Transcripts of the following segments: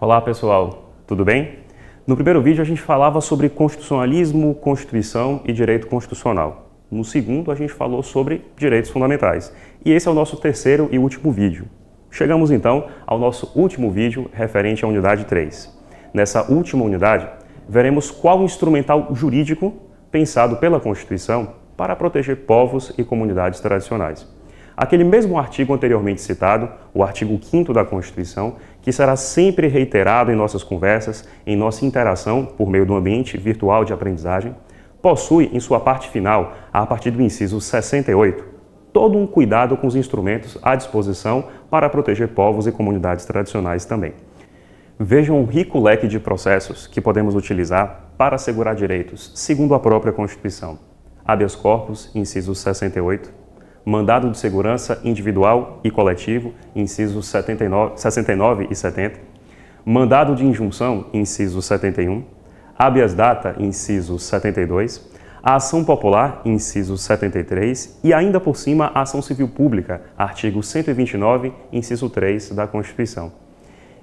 Olá pessoal, tudo bem? No primeiro vídeo a gente falava sobre constitucionalismo, constituição e direito constitucional. No segundo a gente falou sobre direitos fundamentais. E esse é o nosso terceiro e último vídeo. Chegamos então ao nosso último vídeo referente à unidade 3. Nessa última unidade, veremos qual instrumental jurídico pensado pela Constituição para proteger povos e comunidades tradicionais aquele mesmo artigo anteriormente citado, o artigo 5 da Constituição, que será sempre reiterado em nossas conversas, em nossa interação por meio do ambiente virtual de aprendizagem, possui em sua parte final, a partir do inciso 68, todo um cuidado com os instrumentos à disposição para proteger povos e comunidades tradicionais também. Vejam um rico leque de processos que podemos utilizar para assegurar direitos, segundo a própria Constituição. Habeas corpus, inciso 68, mandado de segurança individual e coletivo, incisos 79, 69 e 70, mandado de injunção, inciso 71, habeas data, inciso 72, a ação popular, inciso 73, e ainda por cima a ação civil pública, artigo 129, inciso 3 da Constituição.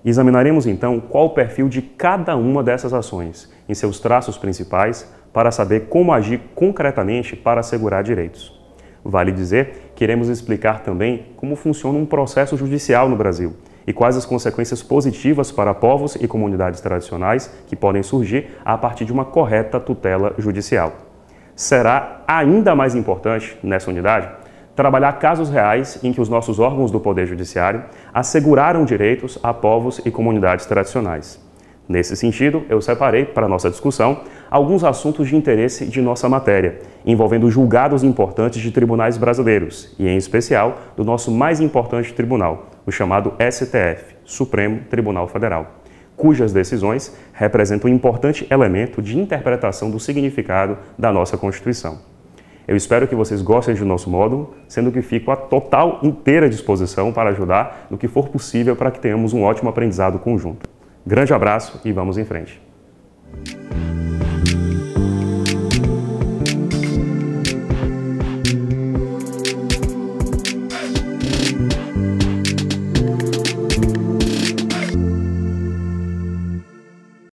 Examinaremos então qual o perfil de cada uma dessas ações, em seus traços principais, para saber como agir concretamente para assegurar direitos. Vale dizer, queremos explicar também como funciona um processo judicial no Brasil e quais as consequências positivas para povos e comunidades tradicionais que podem surgir a partir de uma correta tutela judicial. Será ainda mais importante, nessa unidade, trabalhar casos reais em que os nossos órgãos do Poder Judiciário asseguraram direitos a povos e comunidades tradicionais. Nesse sentido, eu separei para nossa discussão alguns assuntos de interesse de nossa matéria, envolvendo julgados importantes de tribunais brasileiros e, em especial, do nosso mais importante tribunal, o chamado STF Supremo Tribunal Federal cujas decisões representam um importante elemento de interpretação do significado da nossa Constituição. Eu espero que vocês gostem do nosso módulo, sendo que fico à total inteira disposição para ajudar no que for possível para que tenhamos um ótimo aprendizado conjunto. Grande abraço e vamos em frente.